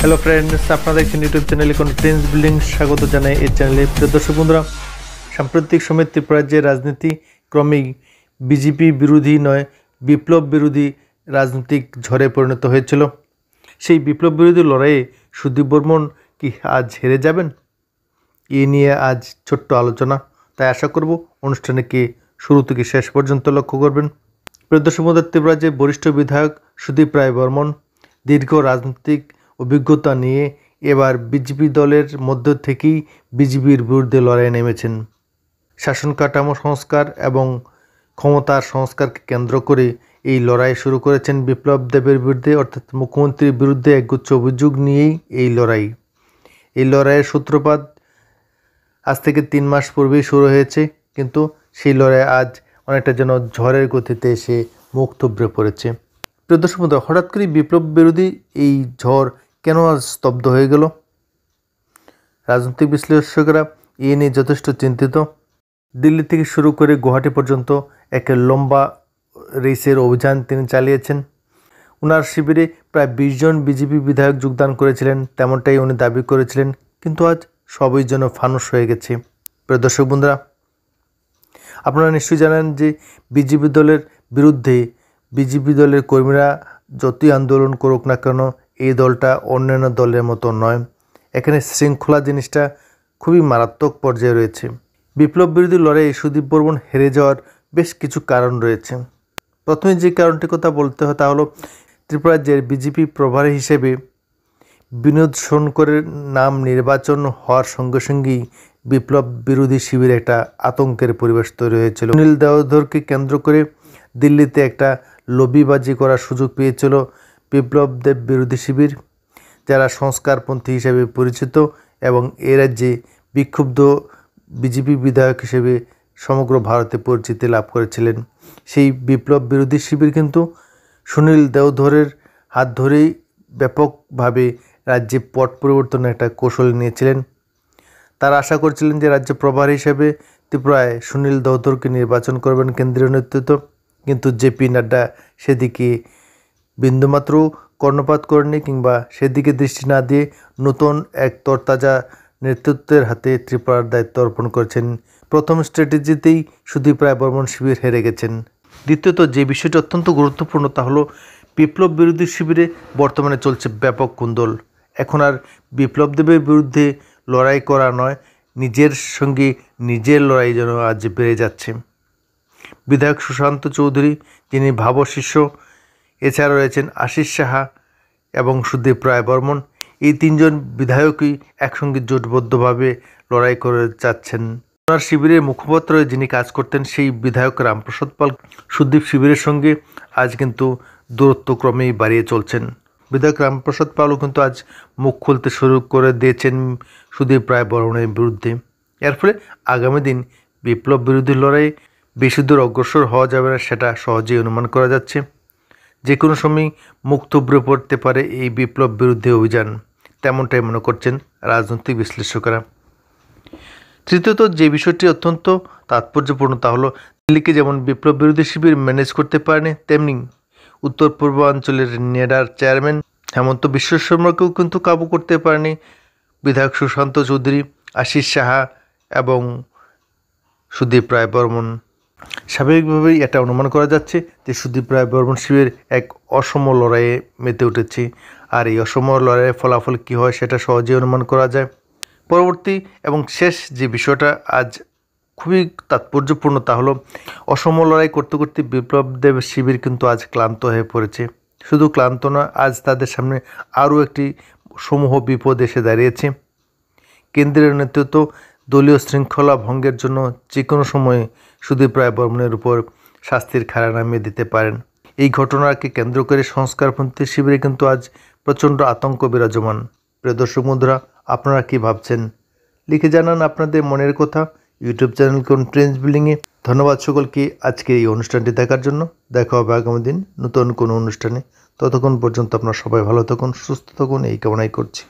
hello friends আপনারা দেখছেন YouTube চ্যানেলে ট্রেন্স বিল্ডিং স্বাগত জানাই এই চ্যানেলে প্রিয় দর্শক বন্ধুরা সাম্প্রতিক সময়ে ত্রিপুরার যে রাজনীতি ক্রমেই বিজেপি বিরোধী নয় বিপ্লব বিরোধী রাজনৈতিক ঝড়ে পরিণত হয়েছিল সেই বিপ্লব বিরোধী লড়াইয়ে সুদীপ বর্মন কি আজ হেরে যাবেন এ নিয়ে আজ ছোট্ট আলোচনা তাই আশা করব অনুষ্ঠানে কি শুরু থেকে শেষ পর্যন্ত লক্ষ্য করবেন প্রিয় দর্শক বন্ধুরা ত্রিপুরার যে বরিষ্ঠ বিধায়ক সুদীপ রায় বর্মন দীর্ঘ রাজনৈতিক অভিজ্ঞতা নিয়ে এবার বিজেপি দলের মধ্য থেকেই বিজেপির বিরুদ্ধে লড়াই নেমেছেন শাসন কাঠামো সংস্কার এবং ক্ষমতার সংস্কারকে কেন্দ্র করে এই লড়াই শুরু করেছেন বিপ্লব দেবের বিরুদ্ধে অর্থাৎ মুখ্যমন্ত্রীর বিরুদ্ধে একগুচ্ছ অভিযোগ নিয়েই এই লড়াই এই লড়াইয়ের সূত্রপাত আজ থেকে তিন মাস পূর্বেই শুরু হয়েছে কিন্তু সেই লড়াই আজ অনেকটা যেন ঝড়ের গতিতে এসে মুখ থুবড়ে পড়েছে প্রিয় দর্শক হঠাৎ করে বিপ্লব বিরোধী এই ঝড় কেন আজ স্তব্ধ হয়ে গেল রাজনৈতিক বিশ্লেষকেরা এ নিয়ে যথেষ্ট চিন্তিত দিল্লি থেকে শুরু করে গুয়াহাটি পর্যন্ত এক লম্বা রেসের অভিযান তিনি চালিয়েছেন উনার শিবিরে প্রায় বিশজন বিজেপি বিধায়ক যোগদান করেছিলেন তেমনটাই উনি দাবি করেছিলেন কিন্তু আজ সবই যেন ফানুস হয়ে গেছে প্রিয় দর্শক বন্ধুরা আপনারা নিশ্চয়ই জানেন যে বিজেপি দলের বিরুদ্ধে বিজেপি দলের কর্মীরা যতই আন্দোলন করুক না কেন এই দলটা অন্যান্য দলের মতো নয় এখানে শৃঙ্খলা জিনিসটা খুবই মারাত্মক পর্যায়ে রয়েছে বিপ্লব বিরোধী লড়াই সুদীপ বর্মন হেরে যাওয়ার বেশ কিছু কারণ রয়েছে প্রথমে যে কারণটির কথা বলতে হয় তা হলো ত্রিপুরাজ্যের বিজেপি প্রভারী হিসেবে বিনোদ সোনকরের নাম নির্বাচন হওয়ার সঙ্গে সঙ্গেই বিপ্লব বিরোধী শিবিরে একটা আতঙ্কের পরিবেশ তৈরি হয়েছিল অনিল দেওধরকে কেন্দ্র করে দিল্লিতে একটা লবিবাজি করার সুযোগ পেয়েছিল বিপ্লবদেব বিরোধী শিবির যারা সংস্কারপন্থী হিসেবে পরিচিত এবং এ রাজ্যে বিক্ষুব্ধ বিজেপি বিধায়ক হিসেবে সমগ্র ভারতে পরিচিতি লাভ করেছিলেন সেই বিপ্লব বিরোধী শিবির কিন্তু সুনীল দেওধরের হাত ধরেই ব্যাপকভাবে রাজ্যে পট পরিবর্তনের একটা কৌশল নিয়েছিলেন তারা আশা করছিলেন যে রাজ্য প্রভার হিসেবে ত্রিপুরায় সুনীল দৌধরকে নির্বাচন করবেন কেন্দ্রীয় নেতৃত্ব কিন্তু জেপি নাড্ডা সেদিকে বিন্দুমাত্র কর্ণপাত করেনি কিংবা সেদিকে দৃষ্টি না দিয়ে নতুন এক তরতাজা নেতৃত্বের হাতে ত্রিপুরার দায়িত্ব অর্পণ করেছেন প্রথম স্ট্র্যাটেজিতেই সুদীপ রায় বর্মন শিবির হেরে গেছেন দ্বিতীয়ত যে বিষয়টি অত্যন্ত গুরুত্বপূর্ণ তা হলো বিপ্লব বিরোধী শিবিরে বর্তমানে চলছে ব্যাপক কুন্দল এখন আর বিপ্লব দেবের বিরুদ্ধে লড়াই করা নয় নিজের সঙ্গে নিজের লড়াই যেন আজ বেড়ে যাচ্ছে বিধায়ক সুশান্ত চৌধুরী যিনি ভাবশিষ্য এছাড়া রয়েছেন আশিস সাহা এবং সুদীপ রায় বর্মন এই তিনজন বিধায়কই একসঙ্গে জোটবদ্ধভাবে লড়াই করে যাচ্ছেন ওনার শিবিরের মুখপাত্র যিনি কাজ করতেন সেই বিধায়ক রামপ্রসাদ পাল সুদীপ শিবিরের সঙ্গে আজ কিন্তু দূরত্ব ক্রমেই বাড়িয়ে চলছেন বিধায়ক রামপ্রসাদ পালও কিন্তু আজ মুখ খুলতে শুরু করে দিয়েছেন সুদীপ রায় বর্মনের বিরুদ্ধে এর ফলে আগামী দিন বিপ্লব বিরোধী লড়াই বেশি দূর অগ্রসর হওয়া যাবে না সেটা সহজেই অনুমান করা যাচ্ছে যে কোনো সময় মুক্তব্য পড়তে পারে এই বিপ্লব বিরুদ্ধে অভিযান তেমনটাই মনে করছেন রাজনৈতিক বিশ্লেষকরা তৃতীয়ত যে বিষয়টি অত্যন্ত তাৎপর্যপূর্ণ তা হলো দিল্লিকে যেমন বিপ্লব বিরোধী শিবির ম্যানেজ করতে পারেনি তেমনি উত্তর পূর্বাঞ্চলের নেডার চেয়ারম্যান হেমন্ত বিশ্ব শর্মাকেও কিন্তু কাবু করতে পারেনি বিধায়ক সুশান্ত চৌধুরী আশিস সাহা এবং সুদীপ রায় বর্মন স্বাভাবিকভাবেই এটা অনুমান করা যাচ্ছে যে সুদীপ রায় বর্মন শিবের এক অসম লড়াইয়ে মেতে উঠেছে আর এই অসম লড়াইয়ের ফলাফল কী হয় সেটা সহজেই অনুমান করা যায় পরবর্তী এবং শেষ যে বিষয়টা আজ খুবই তাৎপর্যপূর্ণ তা হলো অসম লড়াই করতে করতে বিপ্লব দেব শিবির কিন্তু আজ ক্লান্ত হয়ে পড়েছে শুধু ক্লান্ত নয় আজ তাদের সামনে আরও একটি সমূহ বিপদ এসে দাঁড়িয়েছে কেন্দ্রীয় নেতৃত্ব দলীয় শৃঙ্খলা ভঙ্গের জন্য যে কোনো সময়ে সুদীপ রায় বর্মনের উপর শাস্তির খেলা নামিয়ে দিতে পারেন এই ঘটনাকে কেন্দ্র করে সংস্কারপন্থী শিবিরে কিন্তু আজ প্রচণ্ড আতঙ্ক বিরাজমান প্রিয় দর্শক বন্ধুরা আপনারা কি ভাবছেন লিখে জানান আপনাদের মনের কথা ইউটিউব চ্যানেল কোন ট্রেন্স বিল্ডিংয়ে ধন্যবাদ সকলকে আজকে এই অনুষ্ঠানটি দেখার জন্য দেখা হবে আগামী দিন নতুন কোনো অনুষ্ঠানে ততক্ষণ পর্যন্ত আপনারা সবাই ভালো থাকুন সুস্থ থাকুন এই কামনাই করছি